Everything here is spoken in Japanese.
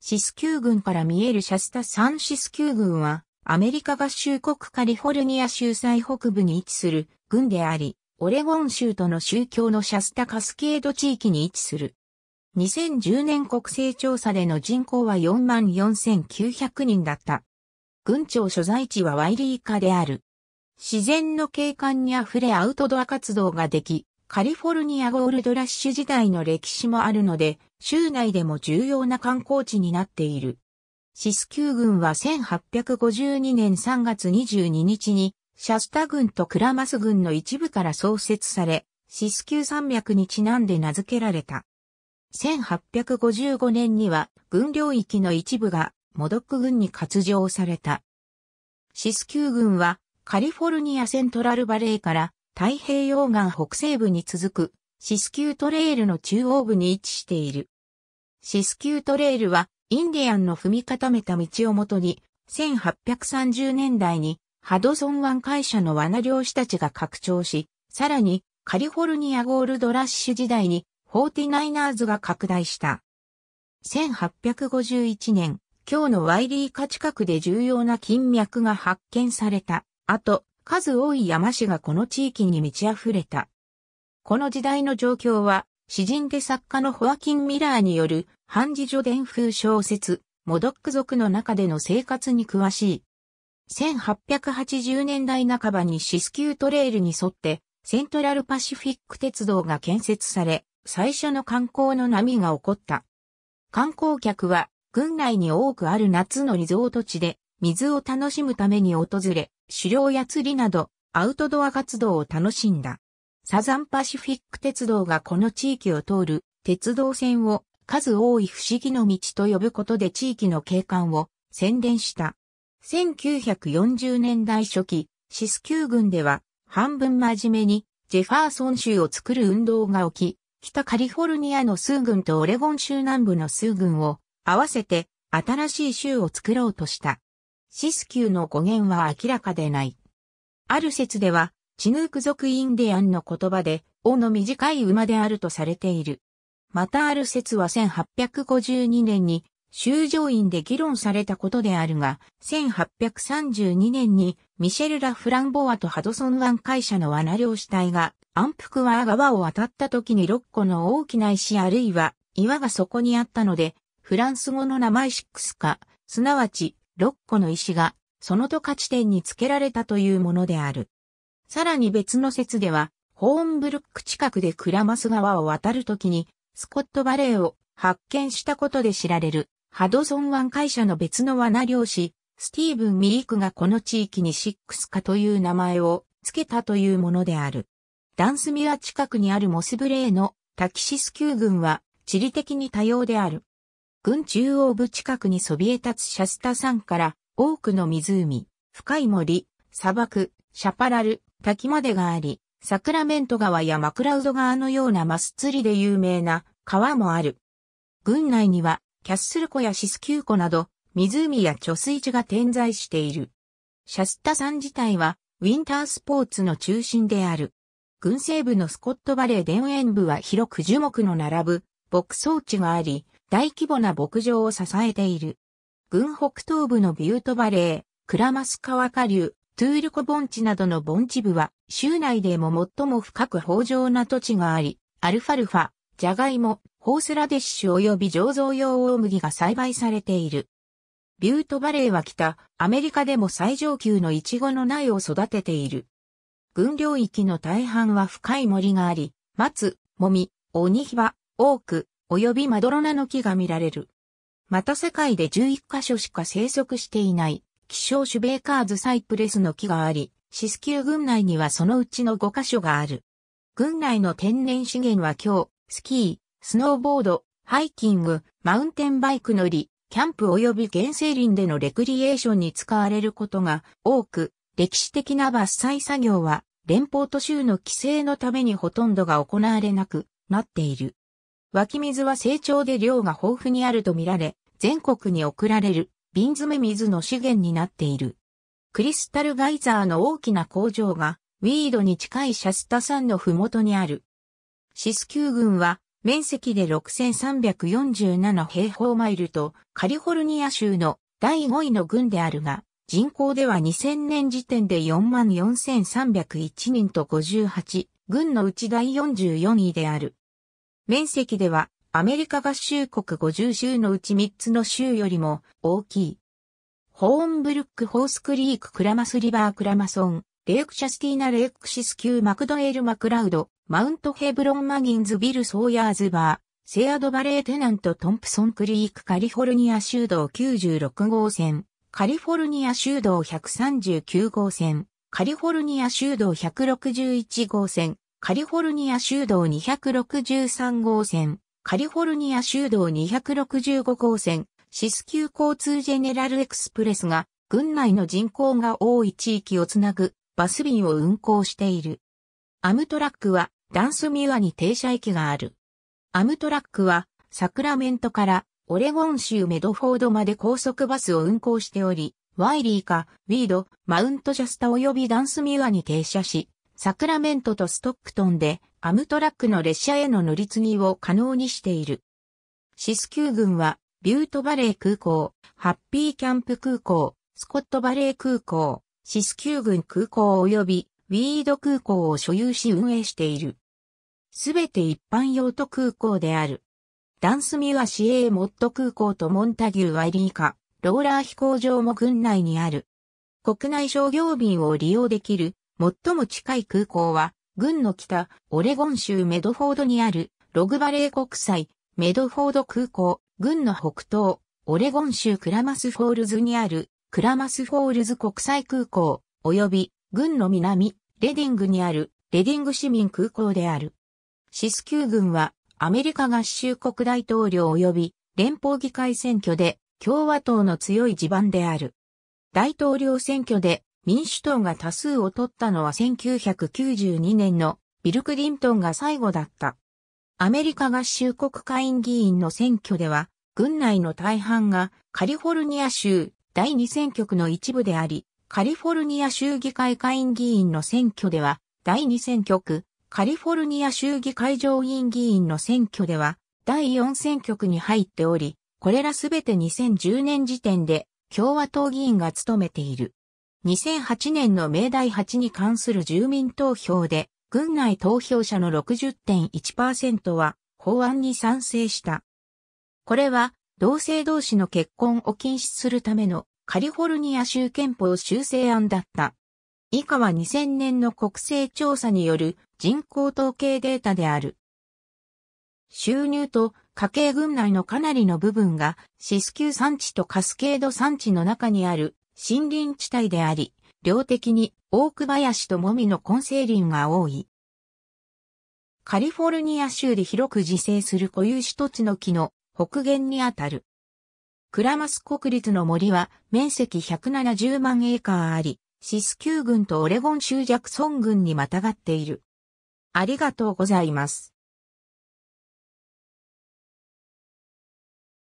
シスキュー群から見えるシャスタ山シスキュー群は、アメリカ合衆国カリフォルニア州最北部に位置する群であり、オレゴン州との宗教のシャスタカスケード地域に位置する。2010年国勢調査での人口は44,900人だった。軍庁所在地はワイリーカである。自然の景観に溢れアウトドア活動ができ、カリフォルニアゴールドラッシュ時代の歴史もあるので、州内でも重要な観光地になっている。シスキュー軍は1852年3月22日に、シャスタ軍とクラマス軍の一部から創設され、シスキュー山脈にちなんで名付けられた。1855年には、軍領域の一部が、モドック軍に割譲された。シスキュー軍は、カリフォルニアセントラルバレーから、太平洋岸北西部に続くシスキュートレイルの中央部に位置している。シスキュートレイルは、インディアンの踏み固めた道をもとに、1830年代にハドソン湾会社の罠漁師たちが拡張し、さらにカリフォルニアゴールドラッシュ時代にフォーティナイナーズが拡大した。1851年、今日のワイリーカ近くで重要な金脈が発見された。あと、数多い山市がこの地域に満ち溢れた。この時代の状況は、詩人で作家のホアキン・ミラーによる、半自助伝風小説、モドック族の中での生活に詳しい。1880年代半ばにシスキュートレールに沿って、セントラルパシフィック鉄道が建設され、最初の観光の波が起こった。観光客は、郡内に多くある夏のリゾート地で、水を楽しむために訪れ、狩猟や釣りなど、アウトドア活動を楽しんだ。サザンパシフィック鉄道がこの地域を通る鉄道線を数多い不思議の道と呼ぶことで地域の景観を宣伝した。1940年代初期、シス級軍では半分真面目にジェファーソン州を作る運動が起き、北カリフォルニアの数軍とオレゴン州南部の数軍を合わせて新しい州を作ろうとした。シス級の語源は明らかでない。ある説ではチヌーク族インディアンの言葉で、尾の短い馬であるとされている。またある説は1852年に修正院で議論されたことであるが、1832年にミシェル・ラ・フランボワとハドソン湾会社の罠漁師隊が安福は川を渡った時に6個の大きな石あるいは岩がそこにあったので、フランス語の名前シックスか、すなわち6個の石がそのと価地点につけられたというものである。さらに別の説では、ホーンブルック近くでクラマス川を渡るときに、スコットバレーを発見したことで知られる、ハドソン湾会社の別の罠漁師、スティーブン・ミリークがこの地域にシックスカという名前を付けたというものである。ダンスミア近くにあるモスブレーのタキシス級群は地理的に多様である。軍中央部近くにそびえ立つシャスタ山から多くの湖、深い森、砂漠、シャパラル、滝までがあり、サクラメント川やマクラウド川のようなマス釣りで有名な川もある。郡内にはキャッスル湖やシスキュー湖など湖や貯水池が点在している。シャスタ山自体はウィンタースポーツの中心である。郡西部のスコットバレー田園部は広く樹木の並ぶ牧草地があり、大規模な牧場を支えている。郡北東部のビュートバレー、クラマス川下流、トゥールコ盆地などの盆地部は、州内でも最も深く豊穣な土地があり、アルファルファ、ジャガイモ、ホースラディッシュ及び醸造用大麦が栽培されている。ビュートバレーは北、アメリカでも最上級のイチゴの苗を育てている。群領域の大半は深い森があり、松、もみ、鬼ヒバ、オーク、及びマドロナの木が見られる。また世界で11カ所しか生息していない希少種ベーカーズサイプレスの木があり、シスキュー群内にはそのうちの5カ所がある。群内の天然資源は今日、スキー、スノーボード、ハイキング、マウンテンバイク乗り、キャンプ及び原生林でのレクリエーションに使われることが多く、歴史的な伐採作業は連邦都州の規制のためにほとんどが行われなくなっている。湧き水は成長で量が豊富にあるとみられ、全国に送られる。瓶詰水の資源になっている。クリスタルガイザーの大きな工場が、ウィードに近いシャスタ山のふもとにある。シスキュー群は、面積で6347平方マイルと、カリフォルニア州の第5位の群であるが、人口では2000年時点で44,301人と58、群のうち第44位である。面積ではアメリカ合衆国50州のうち3つの州よりも大きい。ホーンブルック・ホースクリーク・クラマス・リバー・クラマソン、レイク・シャスティーナ・レイク・シスキュー・マクドエール・マクラウド、マウント・ヘブロン・マギンズ・ビル・ソーヤーズ・バー、セアド・バレー・テナント・トンプソン・クリーク・カリフォルニア州道96号線、カリフォルニア州道139号線、カリフォルニア州道161号線、カリフォルニア州道263号線、カリフォルニア州道265号線、シス級交通ジェネラルエクスプレスが、郡内の人口が多い地域をつなぐバス便を運行している。アムトラックは、ダンスミュアに停車駅がある。アムトラックは、サクラメントからオレゴン州メドフォードまで高速バスを運行しており、ワイリーか、ウィード、マウントジャスタ及びダンスミュアに停車し、サクラメントとストックトンでアムトラックの列車への乗り継ぎを可能にしている。シスキュー郡は、ビュートバレー空港、ハッピーキャンプ空港、スコットバレー空港、シスキュー郡空港及びウィード空港を所有し運営している。すべて一般用途空港である。ダンスミュア市営モット空港とモンタギューワイリーカ、ローラー飛行場も軍内にある。国内商業便を利用できる最も近い空港は、軍の北、オレゴン州メドフォードにある、ログバレー国際、メドフォード空港、軍の北東、オレゴン州クラマスフォールズにある、クラマスフォールズ国際空港、及び、軍の南、レディングにある、レディング市民空港である。シス級軍は、アメリカ合衆国大統領及び、連邦議会選挙で、共和党の強い地盤である。大統領選挙で、民主党が多数を取ったのは1992年のビル・クリントンが最後だった。アメリカ合衆国会院議員の選挙では、軍内の大半がカリフォルニア州第2選挙区の一部であり、カリフォルニア州議会会院議員の選挙では、第2選挙区、カリフォルニア州議会上院議員の選挙では、第4選挙区に入っており、これらすべて2010年時点で共和党議員が務めている。2008年の明大8に関する住民投票で、軍内投票者の60.1%は法案に賛成した。これは同性同士の結婚を禁止するためのカリフォルニア州憲法修正案だった。以下は2000年の国勢調査による人口統計データである。収入と家計群内のかなりの部分がシスキュー産地とカスケード産地の中にある森林地帯であり、量的に大熊谷林ともみの根生林が多い。カリフォルニア州で広く自生する固有種つの木の北限にあたる。クラマス国立の森は面積170万エーカーあり、シスキュー群とオレゴン州ジャクソンにまたがっている。ありがとうございます。